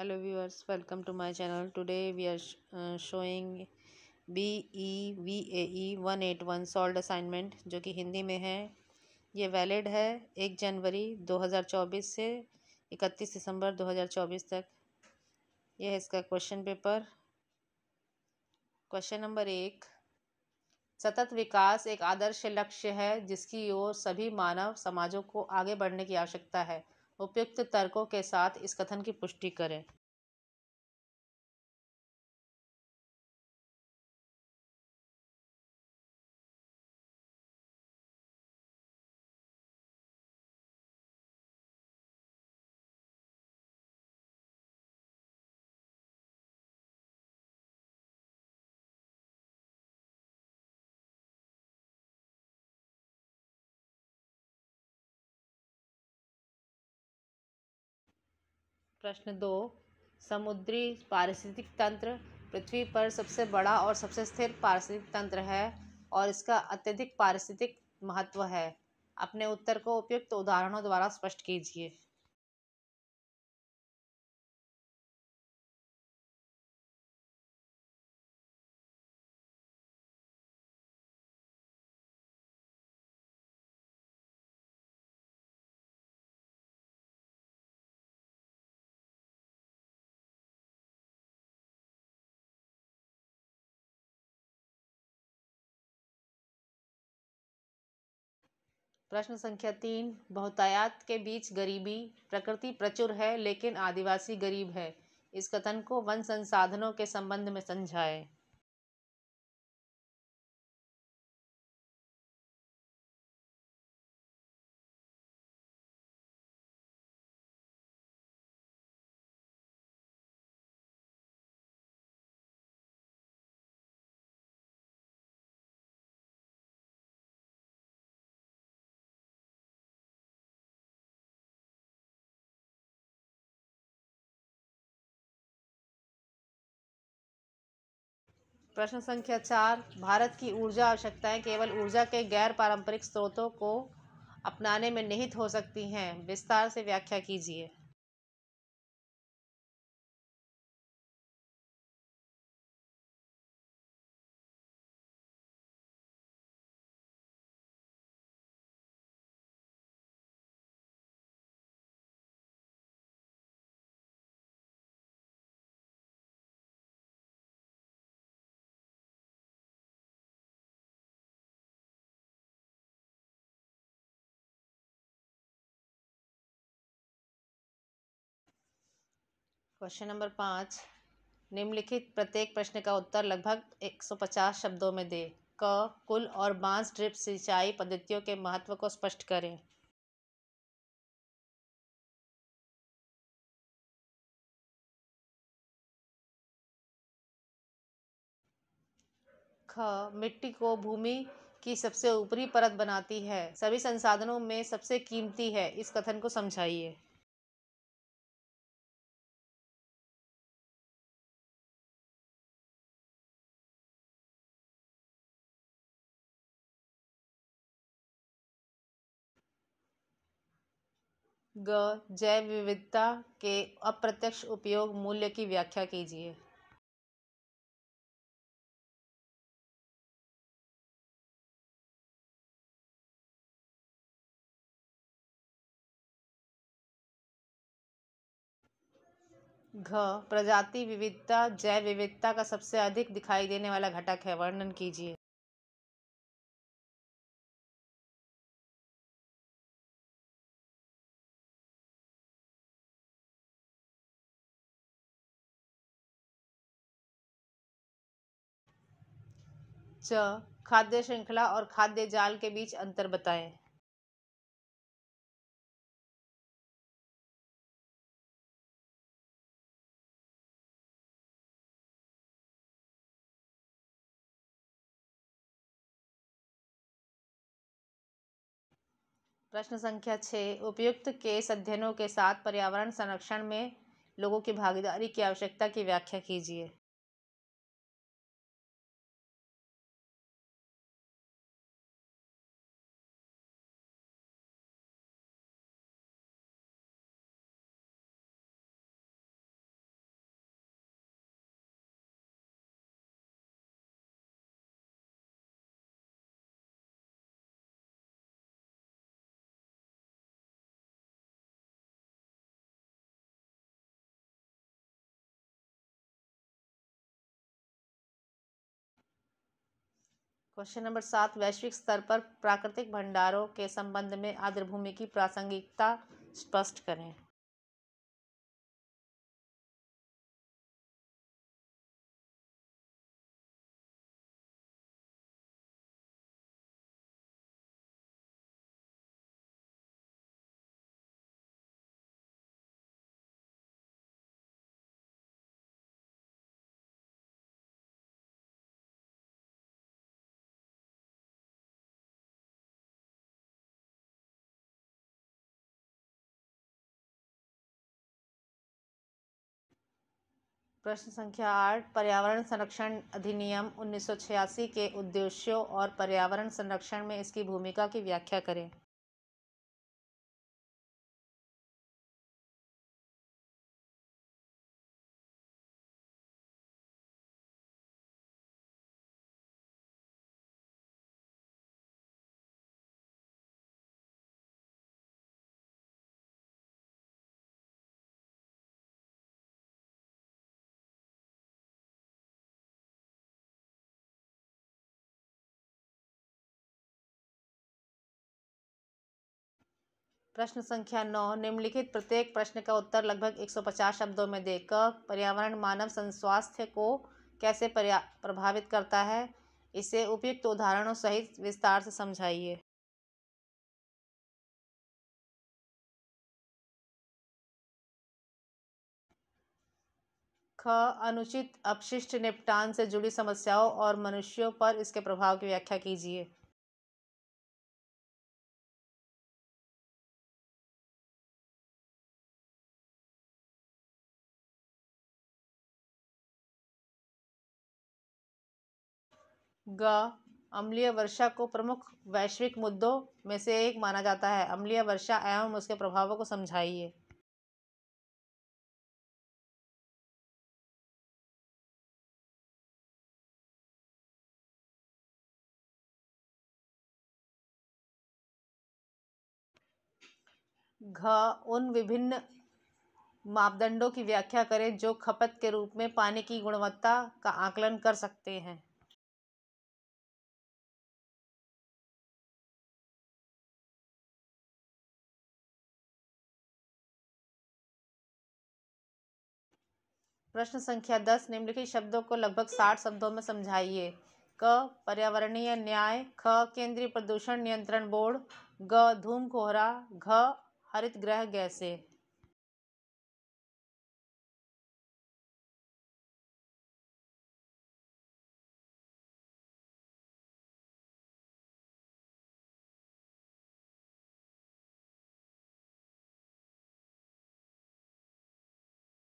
Hello viewers welcome my channel today we are showing B E V A E one eight one solved assignment जो कि हिंदी में है ये valid है एक जनवरी 2024 से 31 दिसंबर 2024 तक यह है इसका क्वेश्चन पेपर क्वेश्चन नंबर एक सतत विकास एक आदर्श लक्ष्य है जिसकी ओर सभी मानव समाजों को आगे बढ़ने की आवश्यकता है उपयुक्त तर्कों के साथ इस कथन की पुष्टि करें प्रश्न दो समुद्री पारिस्थितिक तंत्र पृथ्वी पर सबसे बड़ा और सबसे स्थिर पारिस्थितिक तंत्र है और इसका अत्यधिक पारिस्थितिक महत्व है अपने उत्तर को उपयुक्त उदाहरणों द्वारा स्पष्ट कीजिए प्रश्न संख्या तीन बहुतायात के बीच गरीबी प्रकृति प्रचुर है लेकिन आदिवासी गरीब है इस कथन को वन संसाधनों के संबंध में समझाएं प्रश्न संख्या चार भारत की ऊर्जा आवश्यकताएं केवल ऊर्जा के गैर पारंपरिक स्रोतों को अपनाने में निहित हो सकती हैं विस्तार से व्याख्या कीजिए क्वेश्चन नंबर पाँच निम्नलिखित प्रत्येक प्रश्न का उत्तर लगभग 150 शब्दों में दे क कुल और बांस ड्रिप सिंचाई पद्धतियों के महत्व को स्पष्ट करें ख मिट्टी को भूमि की सबसे ऊपरी परत बनाती है सभी संसाधनों में सबसे कीमती है इस कथन को समझाइए ग जैव विविधता के अप्रत्यक्ष उपयोग मूल्य की व्याख्या कीजिए घ प्रजाति विविधता जैव विविधता का सबसे अधिक दिखाई देने वाला घटक है वर्णन कीजिए खाद्य श्रृंखला और खाद्य जाल के बीच अंतर बताएं? प्रश्न संख्या छः उपयुक्त केस अध्ययनों के साथ पर्यावरण संरक्षण में लोगों की भागीदारी की आवश्यकता की व्याख्या कीजिए क्वेश्चन नंबर सात वैश्विक स्तर पर प्राकृतिक भंडारों के संबंध में आर्द्रभूमि की प्रासंगिकता स्पष्ट करें प्रश्न संख्या आठ पर्यावरण संरक्षण अधिनियम उन्नीस के उद्देश्यों और पर्यावरण संरक्षण में इसकी भूमिका की व्याख्या करें प्रश्न संख्या नौ निम्नलिखित प्रत्येक प्रश्न का उत्तर लगभग 150 शब्दों में क पर्यावरण मानव संस्वास्थ्य को कैसे प्रभावित करता है इसे उपयुक्त उदाहरणों सहित विस्तार से समझाइए ख अनुचित अपशिष्ट निपटान से जुड़ी समस्याओं और मनुष्यों पर इसके प्रभाव की व्याख्या कीजिए ग अम्लीय वर्षा को प्रमुख वैश्विक मुद्दों में से एक माना जाता है अम्लीय वर्षा एवं उसके प्रभावों को समझाइए घ उन विभिन्न मापदंडों की व्याख्या करें जो खपत के रूप में पानी की गुणवत्ता का आकलन कर सकते हैं प्रश्न संख्या दस निम्नलिखित शब्दों को लगभग साठ शब्दों में समझाइए क पर्यावरणीय न्याय ख केंद्रीय प्रदूषण नियंत्रण बोर्ड ग धूम कोहरा घ हरित ग्रह गैसे